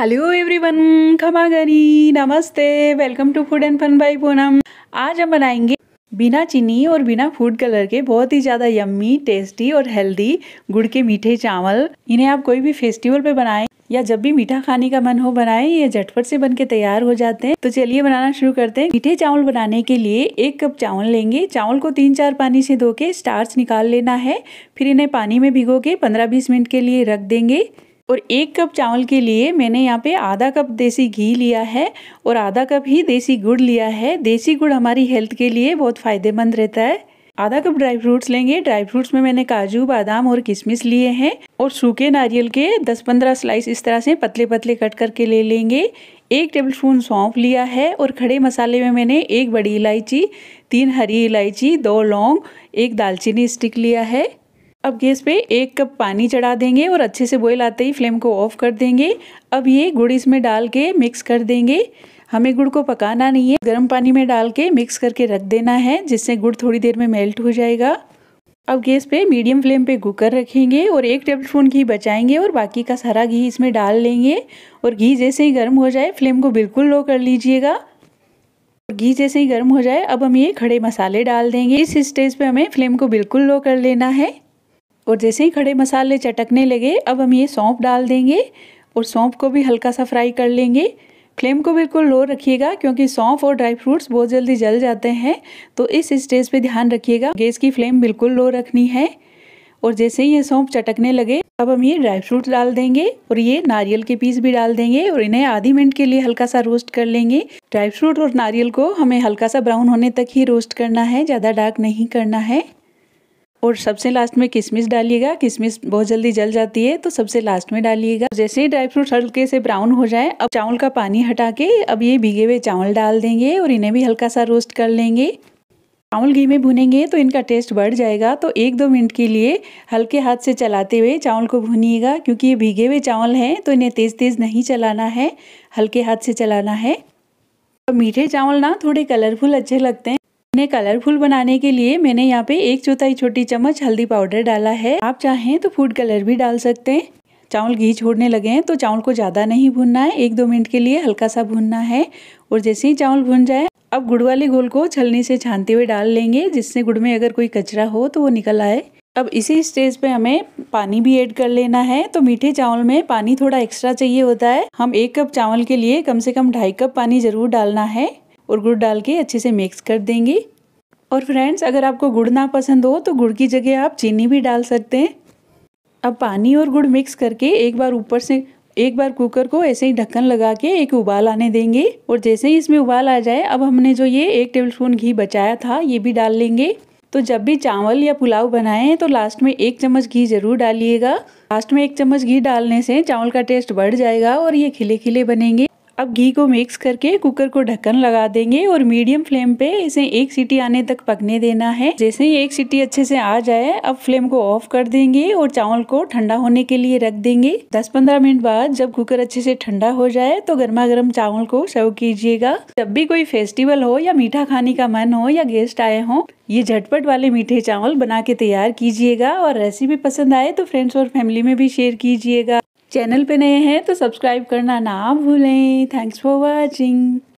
hello everyone खमागनी नमस्ते welcome to food and fun by Poonam आज हम बनाएंगे बिना चीनी और बिना फूड कलर के बहुत ही ज़्यादा यम्मी टेस्टी और हेल्दी गुड़ के मीठे चावल इन्हें आप कोई भी फेस्टिवल पे बनाएं या जब भी मीठा खाने का मन हो बनाएं ये झटपट से बन के तैयार हो जाते हैं तो चलिए बनाना शुरू करते हैं मीठे चावल बनाने के लिए एक कप चावल लेंगे चावल को तीन चार पानी से धो के स्टार्च निकाल लेना है फिर इन्हें पानी में भिगो के पंद्रह बीस मिनट के लिए रख देंगे और एक कप चावल के लिए मैंने यहाँ पे आधा कप देसी घी लिया है और आधा कप ही देसी गुड़ लिया है देसी गुड़ हमारी हेल्थ के लिए बहुत फ़ायदेमंद रहता है आधा कप ड्राई फ्रूट्स लेंगे ड्राई फ्रूट्स में मैंने काजू बादाम और किशमिश लिए हैं और सूखे नारियल के 10-15 स्लाइस इस तरह से पतले पतले कट करके ले लेंगे एक टेबल स्पून सौंफ लिया है और खड़े मसाले में मैंने एक बड़ी इलायची तीन हरी इलायची दो लौंग एक दालचीनी स्टिक लिया है अब गैस पे एक कप पानी चढ़ा देंगे और अच्छे से बॉयल आते ही फ्लेम को ऑफ कर देंगे अब ये गुड़ इसमें डाल के मिक्स कर देंगे हमें गुड़ को पकाना नहीं है गर्म पानी में डाल के मिक्स करके रख देना है जिससे गुड़ थोड़ी देर में मेल्ट हो जाएगा अब गैस पे मीडियम फ्लेम पे कुकर रखेंगे और एक टेबल स्पून घी बचाएंगे और बाकी का सारा घी इसमें डाल लेंगे और घी जैसे ही गर्म हो जाए फ्लेम को बिल्कुल लो कर लीजिएगा घी जैसे ही गर्म हो जाए अब हम ये खड़े मसाले डाल देंगे इस स्टेज पे हमें फ्लेम को बिल्कुल लो कर लेना है और जैसे ही खड़े मसाले चटकने लगे अब हम ये सौंप डाल देंगे और सौंप को भी हल्का सा फ्राई कर लेंगे फ्लेम को बिल्कुल लो रखिएगा क्योंकि सौंफ और ड्राई फ्रूट्स बहुत जल्दी जल जाते हैं तो इस स्टेज पे ध्यान रखिएगा गैस की फ्लेम बिल्कुल लो रखनी है और जैसे ही ये सौंप चटकने लगे अब हम ये ड्राई फ्रूट डाल देंगे और ये नारियल के पीस भी डाल देंगे और इन्हें आधी मिनट के लिए हल्का सा रोस्ट कर लेंगे ड्राई फ्रूट और नारियल को हमें हल्का सा ब्राउन होने तक ही रोस्ट करना है ज़्यादा डार्क नहीं करना है और सबसे लास्ट में किशमिश डालिएगा किशमिश बहुत जल्दी जल जाती है तो सबसे लास्ट में डालिएगा जैसे ही ड्राई फ्रूट हल्के से ब्राउन हो जाए अब चावल का पानी हटा के अब ये भीगे हुए चावल डाल देंगे और इन्हें भी हल्का सा रोस्ट कर लेंगे चावल घी में भुनेंगे तो इनका टेस्ट बढ़ जाएगा तो एक दो मिनट के लिए हल्के हाथ से चलाते हुए चावल को भुनिएगा क्योंकि ये भीगे हुए चावल हैं तो इन्हें तेज़ तेज़ नहीं चलाना है हल्के हाथ से चलाना है तो मीठे चावल ना थोड़े कलरफुल अच्छे लगते हैं इन्हें कलरफुल बनाने के लिए मैंने यहाँ पे एक चौथाई छोटी चम्मच हल्दी पाउडर डाला है आप चाहें तो फूड कलर भी डाल सकते हैं चावल घी छोड़ने लगे हैं तो चावल को ज़्यादा नहीं भूनना है एक दो मिनट के लिए हल्का सा भूनना है और जैसे ही चावल भून जाए अब गुड़ वाले घोल को छलनी से छानते हुए डाल लेंगे जिससे गुड़ में अगर कोई कचरा हो तो वो निकल आए अब इसी स्टेज पे हमें पानी भी ऐड कर लेना है तो मीठे चावल में पानी थोड़ा एक्स्ट्रा चाहिए होता है हम एक कप चावल के लिए कम से कम ढाई कप पानी ज़रूर डालना है और गुड़ डाल के अच्छे से मिक्स कर देंगे और फ्रेंड्स अगर आपको गुड़ ना पसंद हो तो गुड़ की जगह आप चीनी भी डाल सकते हैं अब पानी और गुड़ मिक्स करके एक बार ऊपर से एक बार कुकर को ऐसे ही ढक्कन लगा के एक उबाल आने देंगे और जैसे ही इसमें उबाल आ जाए अब हमने जो ये एक टेबलस्पून घी बचाया था ये भी डाल लेंगे तो जब भी चावल या पुलाव बनाएं तो लास्ट में एक चम्मच घी ज़रूर डालिएगा लास्ट में एक चम्मच घी डालने से चावल का टेस्ट बढ़ जाएगा और ये खिले खिले बनेंगे अब घी को मिक्स करके कुकर को ढक्कन लगा देंगे और मीडियम फ्लेम पे इसे एक सीटी आने तक पकने देना है जैसे ही एक सीटी अच्छे से आ जाए अब फ्लेम को ऑफ कर देंगे और चावल को ठंडा होने के लिए रख देंगे 10-15 मिनट बाद जब कुकर अच्छे से ठंडा हो जाए तो गर्मा गर्म चावल को सर्व कीजिएगा जब भी कोई फेस्टिवल हो या मीठा खाने का मन हो या गेस्ट आए हो ये झटपट वाले मीठे चावल बना के तैयार कीजिएगा और रेसिपी पसंद आए तो फ्रेंड्स और फैमिली में भी शेयर कीजिएगा चैनल पे नए हैं तो सब्सक्राइब करना ना भूलें थैंक्स फॉर वॉचिंग